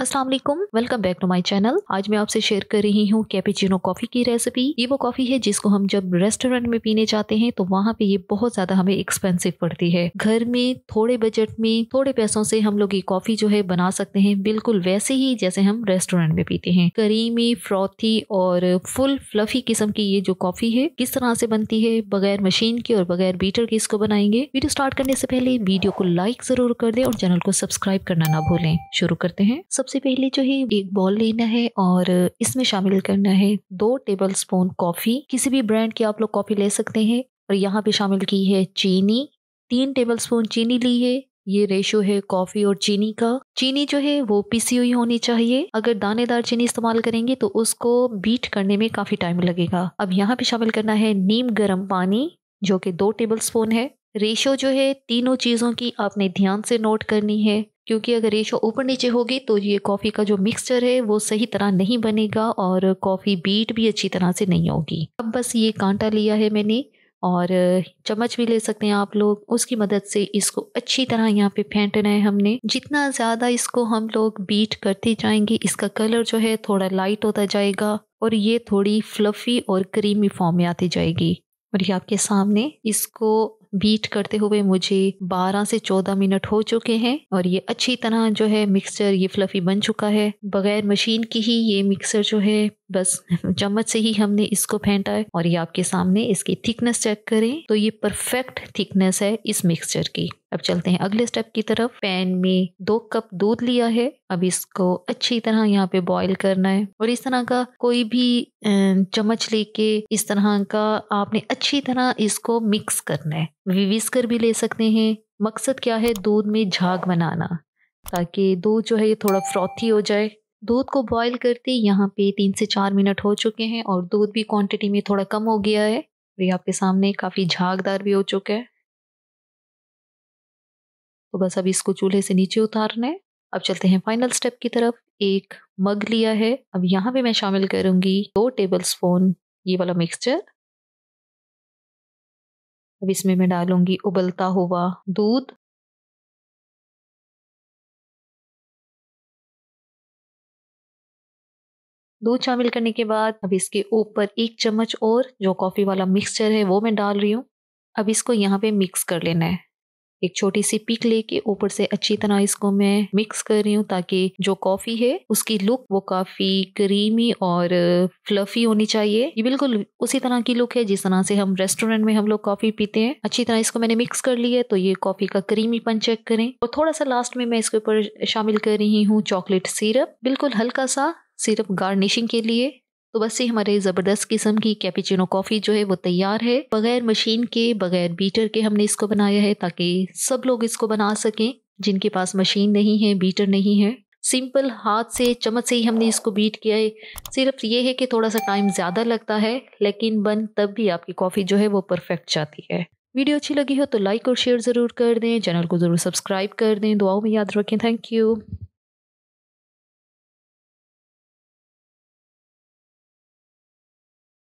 Aslam welcome back to my channel आज मैं आपसे शेयर कर रही हूँ कैपेचिनो कॉफ़ी की रेसिपी ये वो कॉफ़ी है जिसको हम जब रेस्टोरेंट में पीने जाते हैं तो वहाँ पे ये बहुत ज़्यादा हमें एक्सपेंसिव पड़ती है घर में थोड़े बजट में थोड़े पैसों से हम लोग ये कॉफ़ी जो है बना सकते हैं बिल्कुल वैसे ही जैसे हम रेस्टोरेंट में पीते हैं करीमी फ्रॉथी और फुल फ्लफी किस्म की ये जो कॉफ़ी है किस तरह से बनती है बगैर मशीन के और बगैर बीटर के इसको बनाएंगे वीडियो स्टार्ट करने से पहले वीडियो को लाइक जरूर कर दे और चैनल को सब्सक्राइब करना ना भूलें शुरू करते हैं सबसे पहले जो है एक बॉल लेना है और इसमें शामिल करना है दो टेबल स्पून कॉफ़ी किसी भी ब्रांड की आप लोग कॉफ़ी ले सकते हैं और यहाँ पे शामिल की है चीनी तीन टेबल स्पून चीनी ली है ये रेशो है कॉफी और चीनी का चीनी जो है वो पीसी हुई होनी चाहिए अगर दानेदार चीनी इस्तेमाल करेंगे तो उसको बीट करने में काफी टाइम लगेगा अब यहाँ पे शामिल करना है नीम गर्म पानी जो कि दो टेबल स्पून है रेशो जो है तीनों चीज़ों की आपने ध्यान से नोट करनी है क्योंकि अगर रेशो ऊपर नीचे होगी तो ये कॉफ़ी का जो मिक्सचर है वो सही तरह नहीं बनेगा और कॉफ़ी बीट भी अच्छी तरह से नहीं होगी अब बस ये कांटा लिया है मैंने और चम्मच भी ले सकते हैं आप लोग उसकी मदद से इसको अच्छी तरह यहाँ पे फेंटना है हमने जितना ज़्यादा इसको हम लोग बीट करते जाएंगे इसका कलर जो है थोड़ा लाइट होता जाएगा और ये थोड़ी फ्लफ़ी और क्रीमी फॉर्म में आती जाएगी और ये आपके सामने इसको बीट करते हुए मुझे 12 से 14 मिनट हो चुके हैं और ये अच्छी तरह जो है मिक्सचर ये फ्लफी बन चुका है बगैर मशीन की ही ये मिक्सर जो है बस चम्मच से ही हमने इसको फेंटा है और ये आपके सामने इसकी थिकनेस चेक करें तो ये परफेक्ट थिकनेस है इस मिक्सचर की अब चलते हैं अगले स्टेप की तरफ पैन में दो कप दूध लिया है अब इसको अच्छी तरह यहाँ पे बॉईल करना है और इस तरह का कोई भी चम्मच लेके इस तरह का आपने अच्छी तरह इसको मिक्स करना है विविस कर भी ले सकते हैं मकसद क्या है दूध में झाग बनाना ताकि दूध जो है ये थोड़ा फ्रॉथी हो जाए दूध को बॉईल करते यहाँ पे तीन से चार मिनट हो चुके हैं और दूध भी क्वांटिटी में थोड़ा कम हो गया है ये आपके सामने काफ़ी झागदार भी हो चुका है तो बस अब इसको चूल्हे से नीचे उतारना है अब चलते हैं फाइनल स्टेप की तरफ एक मग लिया है अब यहाँ पे मैं शामिल करूँगी दो टेबल स्पून ये वाला मिक्सचर अब इसमें मैं डालूंगी उबलता हुआ दूध दूध शामिल करने के बाद अब इसके ऊपर एक चम्मच और जो कॉफ़ी वाला मिक्सचर है वो मैं डाल रही हूँ अब इसको यहाँ पे मिक्स कर लेना है एक छोटी सी पिक लेके ऊपर से अच्छी तरह इसको मैं मिक्स कर रही हूँ ताकि जो कॉफ़ी है उसकी लुक वो काफ़ी क्रीमी और फ्लफी होनी चाहिए ये बिल्कुल उसी तरह की लुक है जिस तरह से हम रेस्टोरेंट में हम लोग कॉफ़ी पीते हैं अच्छी तरह इसको मैंने मिक्स कर लिया है तो ये कॉफ़ी का क्रीमीपन चेक करें और थोड़ा सा लास्ट में मैं इसके ऊपर शामिल कर रही हूँ चॉकलेट सीरप बिल्कुल हल्का सा सिर्फ गार्निशिंग के लिए तो बस ये हमारे ज़बरदस्त किस्म की कैपेचिनो कॉफ़ी जो है वो तैयार है बगैर मशीन के बगैर बीटर के हमने इसको बनाया है ताकि सब लोग इसको बना सकें जिनके पास मशीन नहीं है बीटर नहीं है सिंपल हाथ से चम्मच से ही हमने इसको बीट किया है सिर्फ ये है कि थोड़ा सा टाइम ज़्यादा लगता है लेकिन बन तब भी आपकी कॉफ़ी जो है वो परफेक्ट जाती है वीडियो अच्छी लगी हो तो लाइक और शेयर ज़रूर कर दें चैनल को ज़रूर सब्सक्राइब कर दें दुआओं में याद रखें थैंक यू